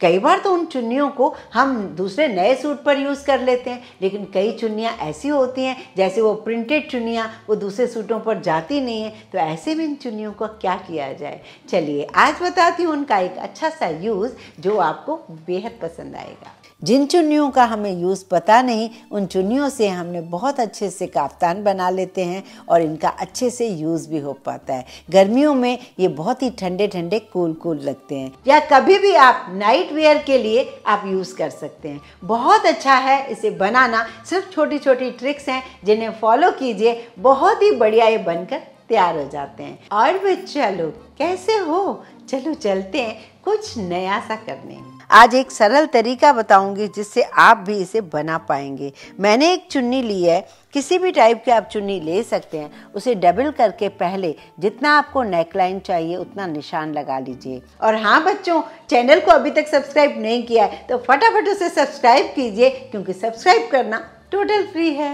कई बार तो उन चुन्नियों को हम दूसरे नए सूट पर यूज़ कर लेते हैं लेकिन कई चुन्नियाँ ऐसी होती हैं जैसे वो प्रिंटेड चुन्नियाँ वो दूसरे सूटों पर जाती नहीं है तो ऐसे में इन चुन्नियों का क्या किया जाए चलिए आज बताती हूँ उनका एक अच्छा सा यूज़ जो आपको बेहद पसंद आएगा जिन चुन्नियों का हमें यूज़ पता नहीं उन चुन्नियों से हमने बहुत अच्छे से काफ्तान बना लेते हैं और इनका अच्छे से यूज़ भी हो पाता है गर्मियों में ये बहुत ही ठंडे ठंडे कूल कूल लगते हैं या कभी भी आप नाइट वेयर के लिए आप यूज़ कर सकते हैं बहुत अच्छा है इसे बनाना सिर्फ छोटी छोटी ट्रिक्स हैं जिन्हें फॉलो कीजिए बहुत ही बढ़िया ये बनकर तैयार हो जाते हैं और बच्चा चलो कैसे हो चलो चलते हैं कुछ नया सा करने आज एक सरल तरीका बताऊंगी जिससे आप भी इसे बना पाएंगे मैंने एक चुन्नी ली है किसी भी टाइप की आप चुन्नी ले सकते हैं उसे डबल करके पहले जितना आपको नेकलाइन चाहिए उतना निशान लगा लीजिए और हाँ बच्चों चैनल को अभी तक सब्सक्राइब नहीं किया है तो फटाफट उसे सब्सक्राइब कीजिए क्योंकि सब्सक्राइब करना टोटल फ्री है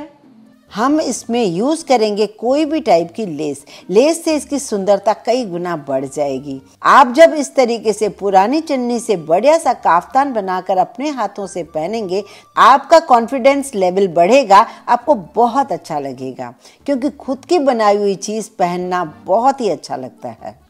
हम इसमें यूज़ करेंगे कोई भी टाइप की लेस लेस से इसकी सुंदरता कई गुना बढ़ जाएगी आप जब इस तरीके से पुरानी चन्नी से बढ़िया सा काफ्तान बनाकर अपने हाथों से पहनेंगे आपका कॉन्फिडेंस लेवल बढ़ेगा आपको बहुत अच्छा लगेगा क्योंकि खुद की बनाई हुई चीज़ पहनना बहुत ही अच्छा लगता है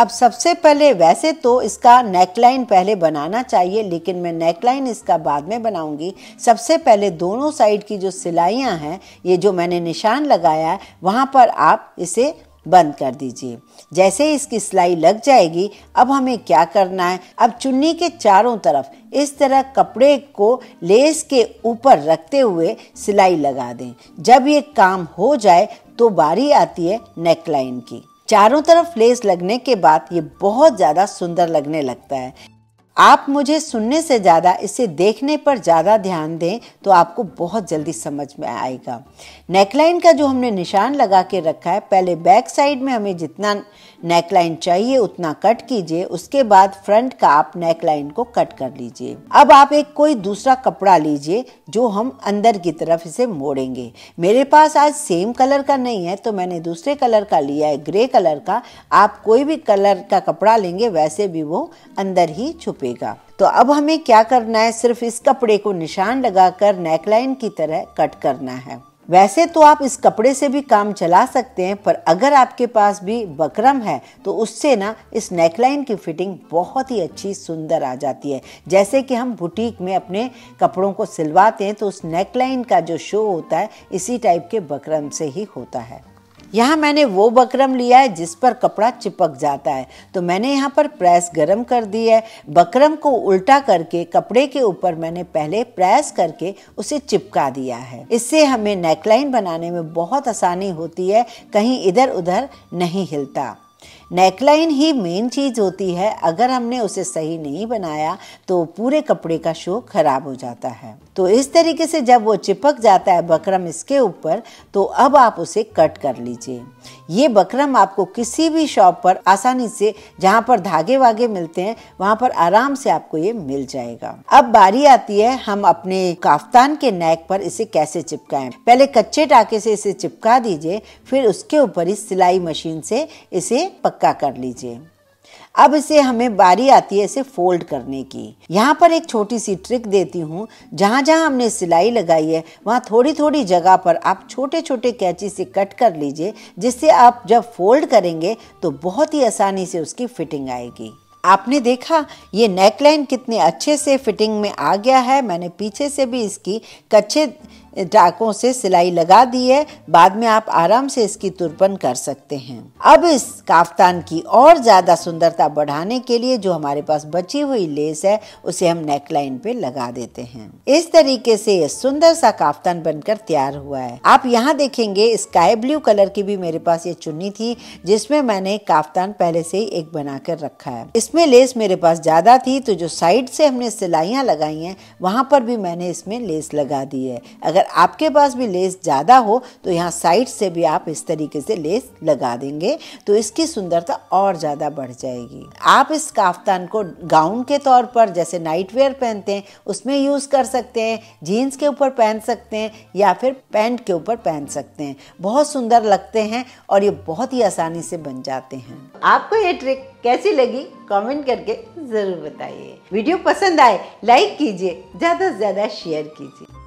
अब सबसे पहले वैसे तो इसका नेकलाइन पहले बनाना चाहिए लेकिन मैं नेकलाइन इसका बाद में बनाऊंगी सबसे पहले दोनों साइड की जो सिलाइयां हैं ये जो मैंने निशान लगाया है वहाँ पर आप इसे बंद कर दीजिए जैसे ही इसकी सिलाई लग जाएगी अब हमें क्या करना है अब चुन्नी के चारों तरफ इस तरह कपड़े को लेस के ऊपर रखते हुए सिलाई लगा दें जब ये काम हो जाए तो बारी आती है नेकलाइन की चारों तरफ लेस लगने के बाद ये बहुत ज़्यादा सुंदर लगने लगता है आप मुझे सुनने से ज़्यादा इसे देखने पर ज़्यादा ध्यान दें तो आपको बहुत जल्दी समझ में आएगा नेकलाइन का जो हमने निशान लगा के रखा है पहले बैक साइड में हमें जितना नेकलाइन चाहिए उतना कट कीजिए उसके बाद फ्रंट का आप नेकलाइन को कट कर लीजिए अब आप एक कोई दूसरा कपड़ा लीजिए जो हम अंदर की तरफ इसे मोड़ेंगे मेरे पास आज सेम कलर का नहीं है तो मैंने दूसरे कलर का लिया है ग्रे कलर का आप कोई भी कलर का कपड़ा लेंगे वैसे भी वो अंदर ही छुपे छुपेगा तो अब हमें क्या करना है सिर्फ इस कपड़े को निशान लगाकर नेकलाइन की तरह कट करना है वैसे तो आप इस कपड़े से भी काम चला सकते हैं पर अगर आपके पास भी बकरम है तो उससे ना इस नेकलाइन की फिटिंग बहुत ही अच्छी सुंदर आ जाती है जैसे कि हम बुटीक में अपने कपड़ों को सिलवाते हैं तो उस नेकलाइन का जो शो होता है इसी टाइप के बकरम से ही होता है यहाँ मैंने वो बकरम लिया है जिस पर कपड़ा चिपक जाता है तो मैंने यहाँ पर प्रेस गरम कर दी है बकरम को उल्टा करके कपड़े के ऊपर मैंने पहले प्रेस करके उसे चिपका दिया है इससे हमें नेकलाइन बनाने में बहुत आसानी होती है कहीं इधर उधर नहीं हिलता नेकलाइन ही मेन चीज़ होती है अगर हमने उसे सही नहीं बनाया तो पूरे कपड़े का शो खराब हो जाता है तो इस तरीके से जब वो चिपक जाता है बकरम इसके ऊपर तो अब आप उसे कट कर लीजिए ये बकरम आपको किसी भी शॉप पर आसानी से जहाँ पर धागे वागे मिलते हैं वहाँ पर आराम से आपको ये मिल जाएगा अब बारी आती है हम अपने काफ्तान के नेक पर इसे कैसे चिपकाएं पहले कच्चे टाके से इसे चिपका दीजिए फिर उसके ऊपर ही सिलाई मशीन से इसे पक्का कर लीजिए अब इसे हमें बारी आती है इसे फोल्ड करने की यहाँ पर एक छोटी सी ट्रिक देती हूँ जहाँ जहाँ हमने सिलाई लगाई है वहाँ थोड़ी थोड़ी जगह पर आप छोटे छोटे कैची से कट कर लीजिए जिससे आप जब फोल्ड करेंगे तो बहुत ही आसानी से उसकी फिटिंग आएगी आपने देखा ये नेकलाइन कितने अच्छे से फिटिंग में आ गया है मैंने पीछे से भी इसकी कच्चे टाकों से सिलाई लगा दी है बाद में आप आराम से इसकी तुरपन कर सकते हैं अब इस काफ्तान की और ज़्यादा सुंदरता बढ़ाने के लिए जो हमारे पास बची हुई लेस है उसे हम नेकलाइन पे लगा देते हैं इस तरीके से सुंदर सा काफ्तान बनकर तैयार हुआ है आप यहाँ देखेंगे स्काई ब्लू कलर की भी मेरे पास ये चुन्नी थी जिसमें मैंने काफ्तान पहले से ही एक बनाकर रखा है इसमें लेस मेरे पास ज़्यादा थी तो जो साइड से हमने सिलाईया लगाई है वहाँ पर भी मैंने इसमें लेस लगा दी है अगर अगर आपके पास भी लेस ज़्यादा हो तो यहाँ साइड से भी आप इस तरीके से लेस लगा देंगे तो इसकी सुंदरता और ज़्यादा बढ़ जाएगी आप इस काफ्तान को गाउन के तौर पर जैसे नाइट वेयर पहनते हैं उसमें यूज़ कर सकते हैं जीन्स के ऊपर पहन सकते हैं या फिर पैंट के ऊपर पहन सकते हैं बहुत सुंदर लगते हैं और ये बहुत ही आसानी से बन जाते हैं आपको ये ट्रिक कैसी लगी कमेंट करके ज़रूर बताइए वीडियो पसंद आए लाइक कीजिए ज़्यादा से ज़्यादा शेयर कीजिए